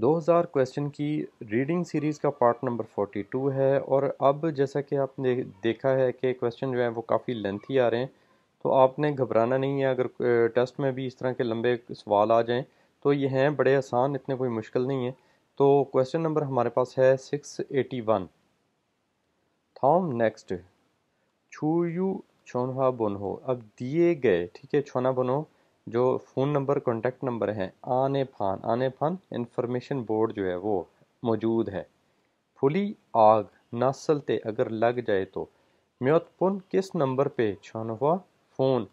2000 question की reading series का part number 42 है और अब जैसा कि आपने देखा है कि क्वेश्चन जो है वो काफ़ी लेंथी आ रहे हैं तो आपने घबराना नहीं है अगर टेस्ट में भी इस तरह के लंबे सवाल आ जाएं तो ये हैं बड़े आसान इतने कोई मुश्किल नहीं है तो क्वेश्चन नंबर हमारे पास है 681 थाम नेक्स्ट छू यू छोनहा बुनहो अब दिए गए ठीक है छोना बुनो जो फ़ोन नंबर कॉन्टैक्ट नंबर हैं आने फान आने फान इंफॉर्मेशन बोर्ड जो है वो मौजूद है फुली आग नासल ते अगर लग जाए तो म्योतपुन किस नंबर पे हुआ फ़ोन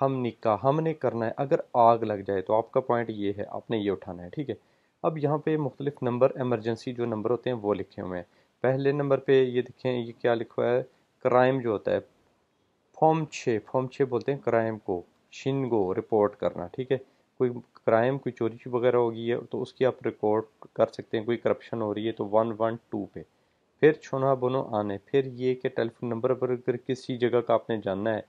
हम निका हमने करना है अगर आग लग जाए तो आपका पॉइंट ये है आपने ये उठाना है ठीक है अब यहाँ पे मुख्तलिफ नंबर एमरजेंसी जो नंबर होते हैं वो लिखे हुए हैं पहले नंबर पे ये देखें ये क्या लिखा है क्राइम जो होता है फॉर्म छः फॉर्म छः बोलते हैं क्राइम को शिनगो रिपोर्ट करना ठीक है कोई क्राइम कोई चोरी वगैरह हो गई है तो उसकी आप रिकॉर्ड कर सकते हैं कोई करप्शन हो रही है तो वन वन टू पे फिर छोना बोनो आने फिर ये कि टेलीफोन नंबर पर अगर किसी जगह का आपने जानना है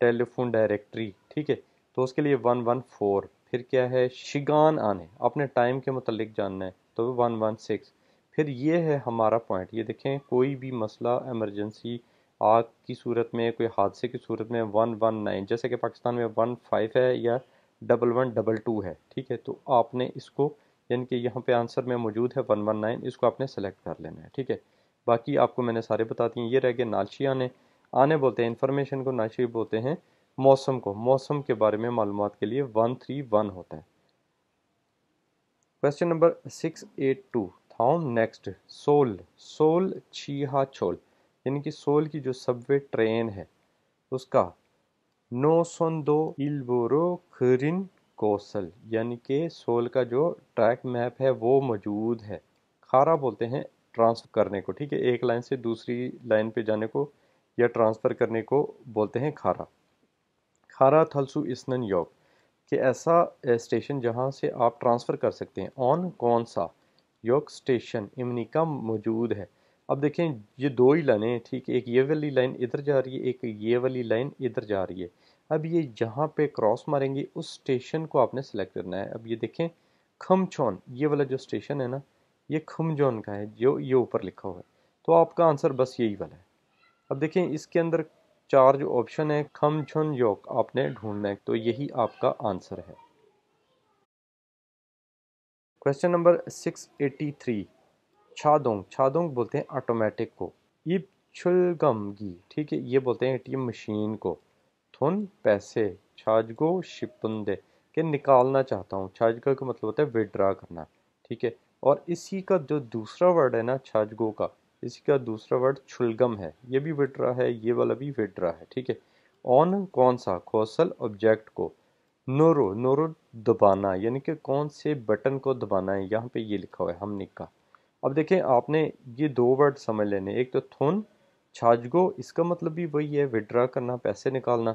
टेलीफोन डायरेक्टरी ठीक है तो उसके लिए वन वन फोर फिर क्या है शिगान आने आपने टाइम के मतलब जानना है तो वन वन सिक्स फिर ये है हमारा पॉइंट ये देखें कोई भी मसला एमरजेंसी आग की सूरत में कोई हादसे की सूरत में वन वन नाइन जैसे कि पाकिस्तान में वन फाइव है या डबल वन डबल टू है ठीक है तो आपने इसको यानी कि यहाँ पे आंसर में मौजूद है वन वन नाइन इसको आपने सेलेक्ट कर लेना है ठीक है बाकी आपको मैंने सारे बता दिए ये रह गए नालशी आने आने बोलते हैं इन्फॉर्मेशन को नाशी बोलते हैं मौसम को मौसम के बारे में मालूम के लिए वन थ्री वन होता है question number six eight two थाउम नेक्स्ट सोल सोल छीहा छोल यानी कि सोल की जो सबवे ट्रेन है उसका नो सोन दो इल्बोरो खरिन कोसल यानी कि सोल का जो ट्रैक मैप है वो मौजूद है खारा बोलते हैं ट्रांसफ़र करने को ठीक है एक लाइन से दूसरी लाइन पे जाने को या ट्रांसफ़र करने को बोलते हैं खारा खारा थलसु इसनन योग कि ऐसा स्टेशन जहाँ से आप ट्रांसफ़र कर सकते हैं ऑन कौन सा योग स्टेशन इमनिका मौजूद है अब देखें ये दो ही लाइनें ठीक एक ये वाली लाइन इधर जा रही है एक ये वाली लाइन इधर जा रही है अब ये जहाँ पे क्रॉस मारेंगे उस स्टेशन को आपने सेलेक्ट करना है अब ये देखें खमचौन ये वाला जो स्टेशन है ना ये खमजौन का है जो ये ऊपर लिखा हुआ है तो आपका आंसर बस यही वाला है अब देखें इसके अंदर चार जो ऑप्शन है खमछन योक आपने ढूंढना है तो यही आपका आंसर है क्वेश्चन नंबर 683 छादोंग छादोंग बोलते हैं ऑटोमेटिक को इब छुलगमगी ठीक है ये बोलते हैं एटीएम मशीन को थुन पैसे छाजगो शिपुंदे के निकालना चाहता हूँ छाजगो का मतलब होता है विड्रा करना ठीक है और इसी का जो दूसरा वर्ड है ना छाजगो का इसी का दूसरा वर्ड छुलगम है ये भी विड्रा है ये वाला भी विड्रा है ठीक है ऑन कौन सा कौशल ऑब्जेक्ट को नोरो नोरो दबाना यानी कि कौन से बटन को दबाना है यहाँ पे ये लिखा हुआ है हमने कहा अब देखें आपने ये दो वर्ड समझ लेने एक तो थुन छाजगो इसका मतलब भी वही है विड्रा करना पैसे निकालना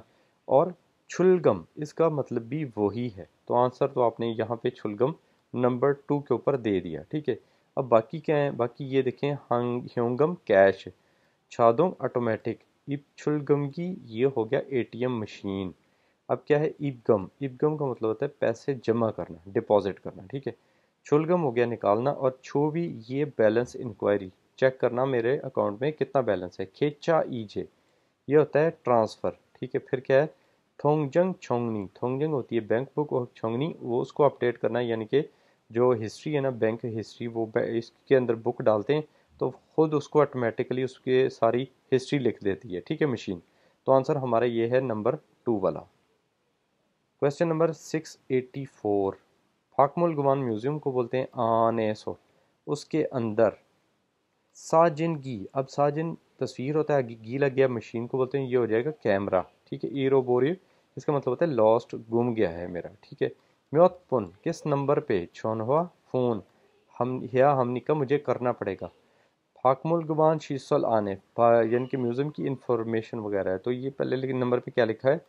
और छुलगम इसका मतलब भी वही है तो आंसर तो आपने यहाँ पे छुलगम नंबर टू के ऊपर दे दिया ठीक है अब बाकी क्या है बाकी ये देखें ह्योंगम कैश छादोंग ऑटोमेटिक इब छुलगम की ये हो गया ए मशीन अब क्या है इबगम इबगम का मतलब होता है पैसे जमा करना डिपॉजिट करना ठीक है शुलगम हो गया निकालना और छो भी ये बैलेंस इंक्वायरी चेक करना मेरे अकाउंट में कितना बैलेंस है खेचा ईजे e ये होता है ट्रांसफ़र ठीक है फिर क्या है थोंगजंग छोंगनी थोंगजंग होती है बैंक बुक और छोंगनी वो उसको अपडेट करना है यानी कि जो हिस्ट्री है ना बैंक हिस्ट्री वो इसके अंदर बुक डालते हैं तो ख़ुद उसको ऑटोमेटिकली उसके सारी हिस्ट्री लिख देती है ठीक है मशीन तो आंसर हमारा ये है नंबर टू वाला question number six eighty four हाकमुल गुमान म्यूज़ियम को बोलते हैं आनेसो उसके अंदर साजिन घी अब साजिन तस्वीर होता है घी लग गया मशीन को बोलते हैं ये हो जाएगा कैमरा ठीक है ईरो बोरिव इसका मतलब होता है लॉस्ट गुम गया है मेरा ठीक है म्योतपुन किस नंबर पे छोन हुआ फ़ोन हम या हमनी का मुझे करना पड़ेगा हाकमुल गुमान शीसल आने यानी कि म्यूज़ियम की इंफॉर्मेशन वगैरह है तो ये पहले लेकिन नंबर पे क्या लिखा है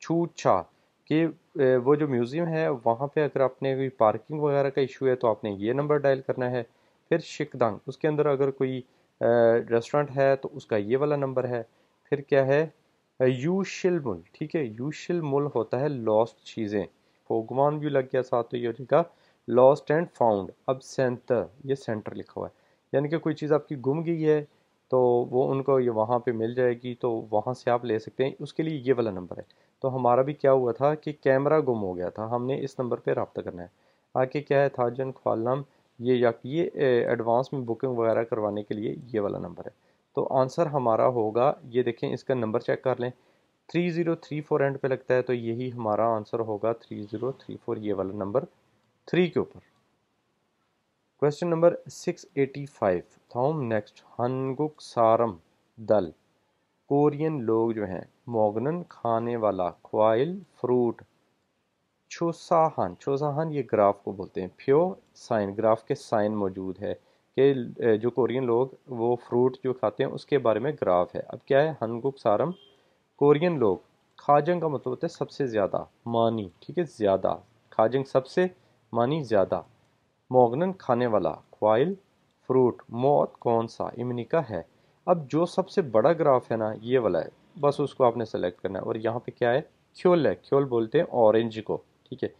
छू छा कि वो जो म्यूज़ियम है वहाँ पे अगर आपने कोई पार्किंग वगैरह का इशू है तो आपने ये नंबर डायल करना है फिर शिकदंग उसके अंदर अगर कोई रेस्टोरेंट है तो उसका ये वाला नंबर है फिर क्या है यूशिल मुल ठीक है यूशिल मुल होता है लॉस्ट चीज़ें फोगमान भी लग गया साथ तो ये लिखा लॉस्ट एंड फाउंड अब सेंटर ये सेंटर लिखा हुआ है यानी कि कोई चीज़ आपकी गुम गई है तो वो उनको ये वहाँ पे मिल जाएगी तो वहाँ से आप ले सकते हैं उसके लिए ये वाला नंबर है तो हमारा भी क्या हुआ था कि कैमरा गुम हो गया था हमने इस नंबर पे रबता करना है आके क्या है था जन ख्वालम ये या ये एडवांस में बुकिंग वगैरह करवाने के लिए ये वाला नंबर है तो आंसर हमारा होगा ये देखें इसका नंबर चेक कर लें three zero three four end पे लगता है तो यही हमारा आंसर होगा थ्री ज़ीरो थ्री फोर ये वाला नंबर थ्री के ऊपर question number six eighty five संस्थाओं नेक्स्ट हनगुक सारम दल कोरियन लोग जो हैं मोगनन खाने वाला ख्वाइल फ्रूट छोसाहन छोसाहन ये ग्राफ को बोलते हैं फ्यो साइन ग्राफ के साइन मौजूद है कि जो कोरियन लोग वो फ्रूट जो खाते हैं उसके बारे में ग्राफ है अब क्या है हनगुक सारम कोरियन लोग खाजंग का मतलब होता है सबसे ज़्यादा मानी ठीक है ज़्यादा खाजंग सबसे मानी ज़्यादा मोगनन खाने वाला ख्वाइल फ्रूट मौत कौन सा इमनिका है अब जो सबसे बड़ा ग्राफ है ना ये वाला है बस उसको आपने सेलेक्ट करना है और यहाँ पे क्या है ख्योल है ख्योल बोलते हैं ऑरेंज को ठीक है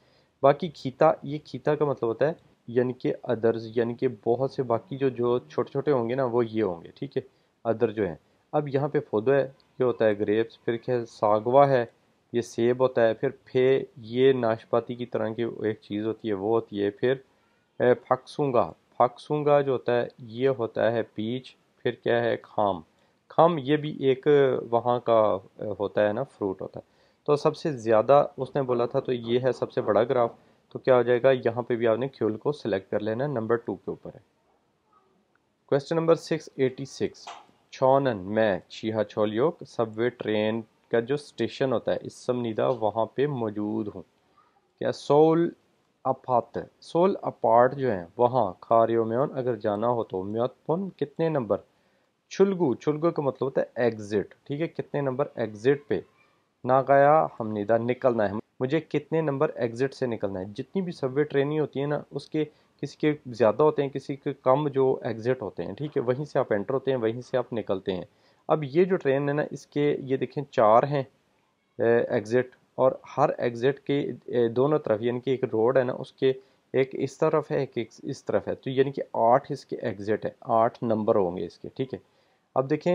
बाकी खीता ये खीता का मतलब होता है यानी कि अदर्स यानी कि बहुत से बाकी जो जो छोटे छोटे होंगे ना वो ये होंगे ठीक है अदर जो हैं अब यहाँ पे फोदो है ये होता है ग्रेप्स फिर क्या सागवा है ये सेब होता है फिर फे ये नाशपाती की तरह की एक चीज़ होती है वो होती है फिर फक्सूँगा फाकसूंगा जो होता है ये होता है पीच फिर क्या है खाम खाम ये भी एक वहाँ का होता है ना फ्रूट होता है तो सबसे ज़्यादा उसने बोला था तो ये है सबसे बड़ा ग्राफ तो क्या हो जाएगा यहाँ पे भी आपने क्यूल को सिलेक्ट कर लेना नंबर टू के ऊपर है question number six eighty six छोनन मैं छिहा छोलियोक सबवे ट्रेन का जो स्टेशन होता है इस समनीदा वहाँ पे मौजूद हूँ क्या सोल अपात सोल अपार्ट जो है वहाँ खारियोम्योन अगर जाना हो तो म्योतपुन कितने नंबर छुलगू छुलगू का मतलब होता है एग्ज़िट ठीक है कितने नंबर एग्ज़िट पे ना गया निदा निकलना है मुझे कितने नंबर एग्ज़िट से निकलना है जितनी भी सबवे ट्रेनिंग होती है ना उसके किसी के ज़्यादा होते हैं किसी के कम जो एग्ज़िट होते हैं ठीक है वहीं से आप एंटर होते हैं वहीं से आप निकलते हैं अब ये जो ट्रेन है ना इसके ये देखें चार हैं एग्ज़िट और हर एग्जिट के दोनों तरफ यानी कि एक रोड है ना उसके एक इस तरफ है एक इस तरफ है तो यानी कि आठ इसके एग्जिट है आठ नंबर होंगे इसके ठीक है अब देखें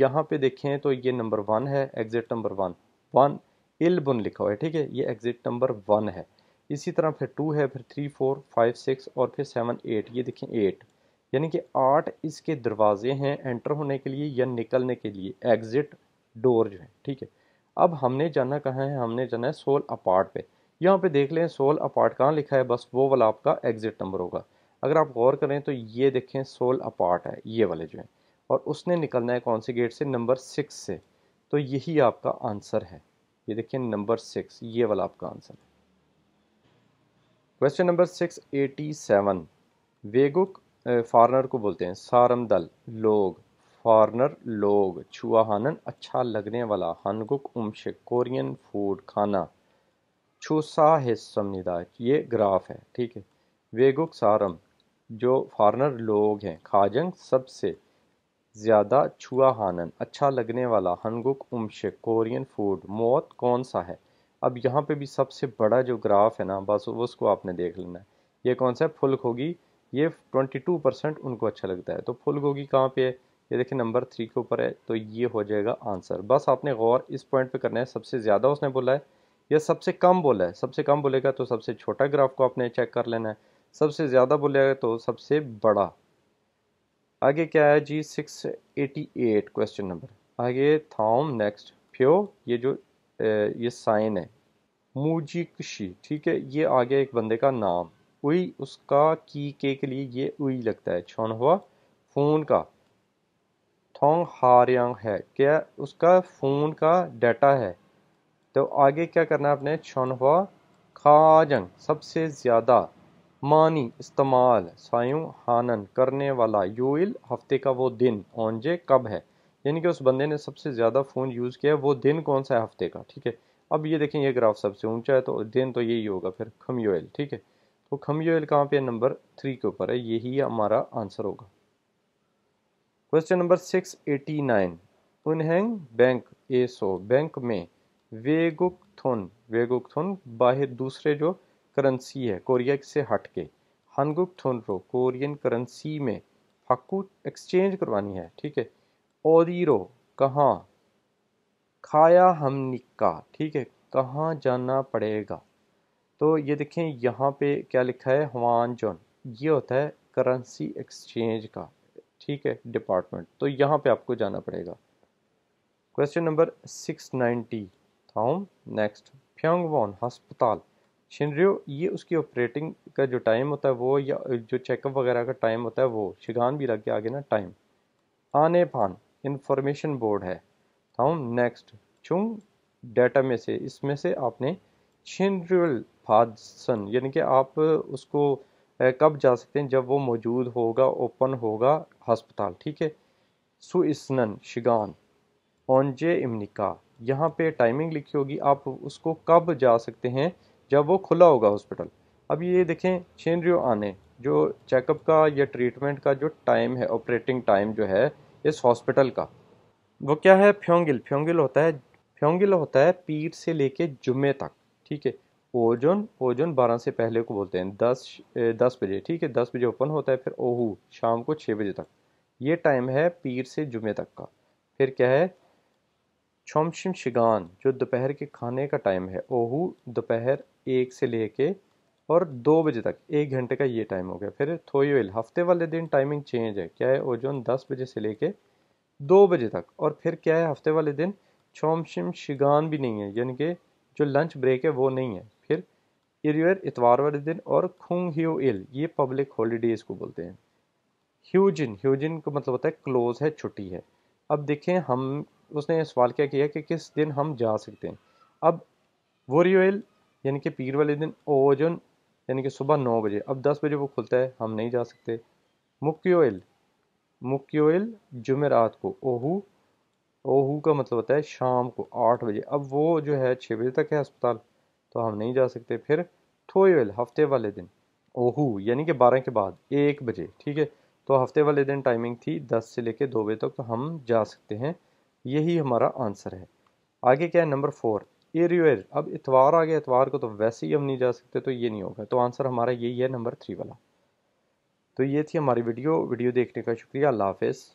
यहाँ पे देखें तो ये नंबर वन है एग्जिट नंबर वन वन इलबुन लिखा हुआ है ठीक है ये एग्जिट नंबर वन है इसी तरह फिर टू है फिर थ्री फोर फाइव सिक्स और फिर सेवन एट ये देखें एट यानी कि आठ इसके दरवाजे हैं एंटर होने के लिए या निकलने के लिए एग्ज़िट डोर जो है ठीक है अब हमने जाना कहाँ है हमने जाना है सोल अपार्ट पे यहाँ पे देख लें सोल अपार्ट कहाँ लिखा है बस वो वाला आपका एग्जिट नंबर होगा अगर आप गौर करें तो ये देखें सोल अपार्ट है ये वाले जो है और उसने निकलना है कौन से गेट से नंबर सिक्स से तो यही आपका आंसर है ये देखिए नंबर सिक्स ये वाला आपका आंसर है question number six eighty seven वेगुक फॉरनर को बोलते हैं सारम दल लोग फॉरनर लोग छुआ हानन अच्छा लगने वाला हनगुक उमशे कोरियन फूड खाना छुसा हिस्समनिदा ये ग्राफ है ठीक है वेगुक सारम जो फॉरनर लोग हैं खाजंग सबसे ज़्यादा छुआ हानन अच्छा लगने वाला हनगुक उमशे कोरियन फूड मौत कौन सा है अब यहाँ पे भी सबसे बड़ा जो ग्राफ है ना बस उसको आपने देख लेना है ये कौन सा है फुल होगी ये ट्वेंटी टू परसेंट उनको अच्छा लगता है तो फुल गोगी कहाँ पे है ये देखिए नंबर थ्री के ऊपर है तो ये हो जाएगा आंसर बस आपने गौर इस पॉइंट पे करना है सबसे ज़्यादा उसने बोला है या सबसे कम बोला है सबसे कम बोलेगा तो सबसे छोटा ग्राफ को आपने चेक कर लेना है सबसे ज़्यादा बोलेगा तो सबसे बड़ा आगे क्या है जी एट क्वेश्चन नंबर आगे थाम नेक्स्ट फ्यो ये जो ये साइन है मुजिकशी ठीक है ये आ गया एक बंदे का नाम उई उसका की के के लिए ये उई लगता है छोन हुआ फोन का थोंग हारयांग है क्या उसका फ़ोन का डाटा है तो आगे क्या करना है आपने छोनवा खाजंग सबसे ज़्यादा मानी इस्तेमाल सायु हानन करने वाला यूल हफ्ते का वो दिन ओंजे कब है यानी कि उस बंदे ने सबसे ज़्यादा फ़ोन यूज़ किया वो दिन कौन सा है हफ्ते का ठीक है अब ये देखें ये ग्राफ सबसे ऊंचा है तो दिन तो यही होगा फिर खमयोल ठीक है तो खमयोल कहाँ पे नंबर थ्री के ऊपर है यही हमारा आंसर होगा question number six eighty nine उनहैंग बैंक सो बैंक में वेगुक थोन वेगुक थोन बाहर दूसरे जो करेंसी है कोरिया से हट के हनगुक थोन रो कोरियन करेंसी में हकू एक्सचेंज करवानी है ठीक है ओदीरो कहाँ खाया हम निक्का ठीक है कहाँ जाना पड़ेगा तो ये देखें यहाँ पे क्या लिखा है हवान जोन ये होता है करेंसी एक्सचेंज का ठीक है डिपार्टमेंट तो यहाँ पे आपको जाना पड़ेगा क्वेश्चन नंबर सिक्स नाइन्टी थाउम नेक्स्ट फ्यांगवॉन हस्पताल शिनरियो ये उसकी ऑपरेटिंग का जो टाइम होता है वो या जो चेकअप वगैरह का टाइम होता है वो शिगान भी लग के आगे ना टाइम आने पान इंफॉर्मेशन बोर्ड है थाउम नेक्स्ट चुंग डेटा में से इसमें से आपने शिनरियल फादसन यानी कि आप उसको कब जा सकते हैं जब वो मौजूद होगा ओपन होगा हस्पताल ठीक है सुइसनन शिगान ओनजे इमनिका यहाँ पे टाइमिंग लिखी होगी आप उसको कब जा सकते हैं जब वो खुला होगा हॉस्पिटल अब ये देखें शेनरियो आने जो चेकअप का या ट्रीटमेंट का जो टाइम है ऑपरेटिंग टाइम जो है इस हॉस्पिटल का वो क्या है फ्योंगिल फ्योंगिल होता है फ्योंगिल होता है पीर से लेके जुमे तक ठीक है ओजोन ओजोन बारह से पहले को बोलते हैं दस दस बजे ठीक है दस बजे ओपन होता है फिर ओहू शाम को छः बजे तक ये टाइम है पीर से जुमे तक का फिर क्या है छोमशिम शिगान जो दोपहर के खाने का टाइम है ओहू दोपहर एक से ले कर और दो बजे तक एक घंटे का ये टाइम हो गया फिर थोयोल हफ्ते वाले दिन टाइमिंग चेंज है क्या है ओजोन दस बजे से लेके दो बजे तक और फिर क्या है हफ्ते वाले दिन छोमशिम शिगान भी नहीं है यानी कि जो लंच ब्रेक है वो नहीं है इरियर इतवार वाले दिन और खुंग ह्यू इल ये पब्लिक हॉलीडेज को बोलते हैं ह्यूजिन ह्यूजिन का मतलब होता है क्लोज है छुट्टी है अब देखें हम उसने सवाल क्या किया कि किस दिन हम जा सकते हैं अब वोरियोल यानी कि पीर वाले दिन ओजन यानी कि सुबह नौ बजे अब दस बजे वो खुलता है हम नहीं जा सकते मुक्योल मुक्योल जुमेरात को ओहू ओहू का मतलब होता है शाम को आठ बजे अब वो जो है छः बजे तक है अस्पताल तो हम नहीं जा सकते फिर थोएल हफ्ते वाले दिन ओहू यानी कि बारह के बाद एक बजे ठीक है तो हफ्ते वाले दिन टाइमिंग थी दस से लेकर दो बजे तक तो हम जा सकते हैं यही हमारा आंसर है आगे क्या है नंबर फोर एरियर अब इतवार आ गया इतवार को तो वैसे ही हम नहीं जा सकते तो ये नहीं होगा तो आंसर हमारा यही है नंबर थ्री वाला तो ये थी हमारी वीडियो वीडियो देखने का शुक्रिया अल्लाह हाफिज़